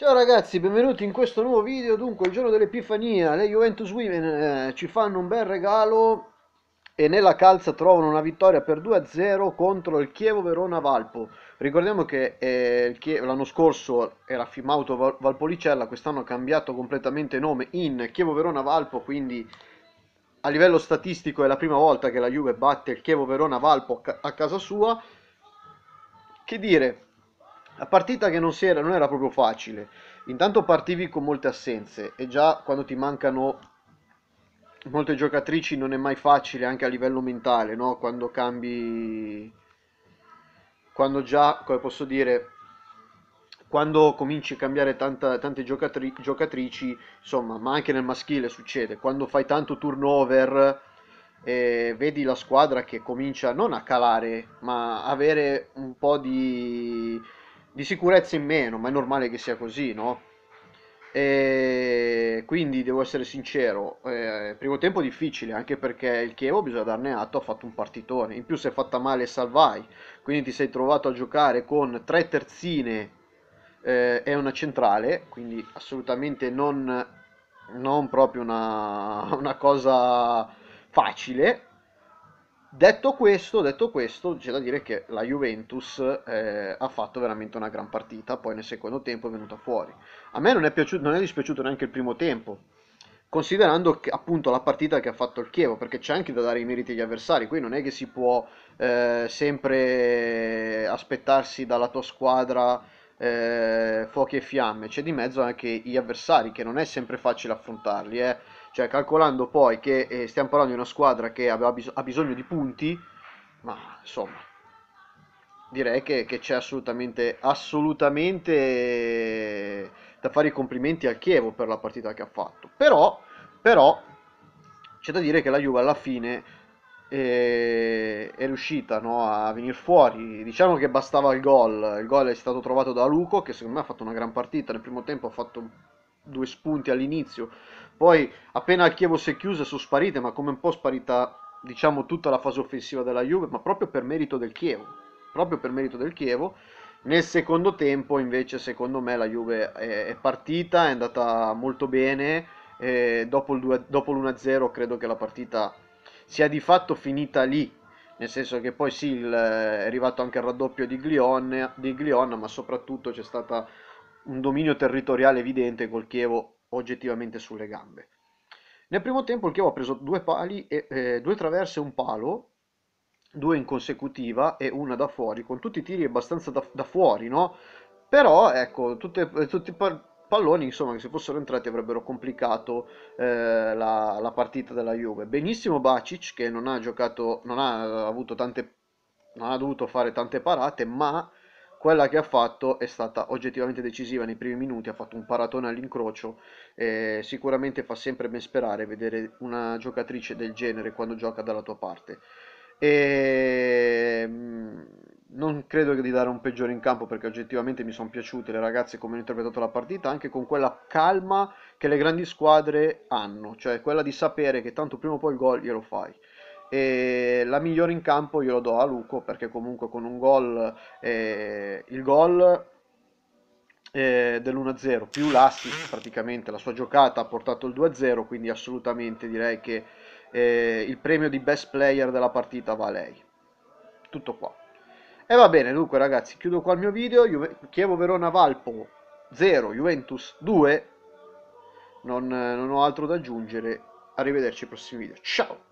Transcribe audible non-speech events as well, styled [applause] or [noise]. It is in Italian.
Ciao ragazzi, benvenuti in questo nuovo video. Dunque, il giorno dell'Epifania, le Juventus Women eh, ci fanno un bel regalo e nella calza trovano una vittoria per 2-0 contro il Chievo Verona Valpo. Ricordiamo che eh, l'anno scorso era Fimauto Valpolicella, quest'anno ha cambiato completamente nome in Chievo Verona Valpo, quindi a livello statistico è la prima volta che la Juve batte il Chievo Verona Valpo a casa sua. Che dire, la partita che non, si era, non era proprio facile, intanto partivi con molte assenze e già quando ti mancano molte giocatrici non è mai facile anche a livello mentale, no? quando cambi, quando già, come posso dire, quando cominci a cambiare tanta, tante giocatri- giocatrici, insomma, ma anche nel maschile succede, quando fai tanto turnover eh, vedi la squadra che comincia non a calare, ma avere un po' di di sicurezza in meno, ma è normale che sia così, no? E quindi devo essere sincero, eh, primo tempo difficile anche perché il Chievo, bisogna darne atto, ha fatto un partitone, in più si è fatta male Salvai, quindi ti sei trovato a giocare con tre terzine eh, e una centrale, quindi assolutamente non, non proprio una, [laughs] una cosa facile, Detto questo, detto questo, c'è da dire che la Juventus eh, ha fatto veramente una gran partita, poi nel secondo tempo è venuta fuori. A me non è, piaciuto, non è dispiaciuto neanche il primo tempo, considerando che, appunto la partita che ha fatto il Chievo, perché c'è anche da dare i meriti agli avversari, qui non è che si può eh, sempre aspettarsi dalla tua squadra eh, fuochi e fiamme, c'è di mezzo anche gli avversari che non è sempre facile affrontarli, eh. cioè calcolando poi che eh, stiamo parlando di una squadra che aveva bis- ha bisogno di punti, ma insomma direi che, che c'è assolutamente, assolutamente da fare i complimenti al Chievo per la partita che ha fatto, però, però c'è da dire che la Juve alla fine è riuscita no, a venire fuori. Diciamo che bastava il gol. Il gol è stato trovato da Luco, che secondo me ha fatto una gran partita. Nel primo tempo ha fatto due spunti all'inizio. Poi, appena il Chievo si è chiuso, sono sparite, ma come un po' sparita diciamo tutta la fase offensiva della Juve, ma proprio per merito del Chievo. Proprio per merito del Chievo. Nel secondo tempo, invece, secondo me la Juve è partita, è andata molto bene. E dopo l'1-0 credo che la partita sia di fatto finita lì, nel senso che poi sì, il, è arrivato anche il raddoppio di Glion, di Glion, ma soprattutto c'è stato un dominio territoriale evidente col Chievo oggettivamente sulle gambe. Nel primo tempo il Chievo ha preso due pali, e, eh, due traverse e un palo, due in consecutiva e una da fuori, con tutti i tiri abbastanza da, da fuori, no? Però ecco, tutte, tutte par- palloni insomma che se fossero entrati avrebbero complicato eh, la, la, partita della Juve benissimo Bacic che non ha giocato non ha avuto tante non ha dovuto fare tante parate ma quella che ha fatto è stata oggettivamente decisiva nei primi minuti, ha fatto un paratone all'incrocio e sicuramente fa sempre ben sperare vedere una giocatrice del genere quando gioca dalla tua parte. E ehm, non credo di dare un peggiore in campo perché oggettivamente mi sono piaciute le ragazze come hanno interpretato la partita, anche con quella calma che le grandi squadre hanno, cioè quella di sapere che tanto prima o poi il gol glielo fai. E la migliore in campo glielo do a Luco perché comunque con un gol eh, il gol eh, dell'1-0 più l'assist praticamente la sua giocata ha portato il 2-0 quindi assolutamente direi che eh, il premio di best player della partita va a lei tutto qua e va bene, dunque ragazzi, chiudo qua il mio video. Chievo Verona Valpo 0, Juventus 2. Non, non ho altro da aggiungere. Arrivederci ai prossimi video. Ciao!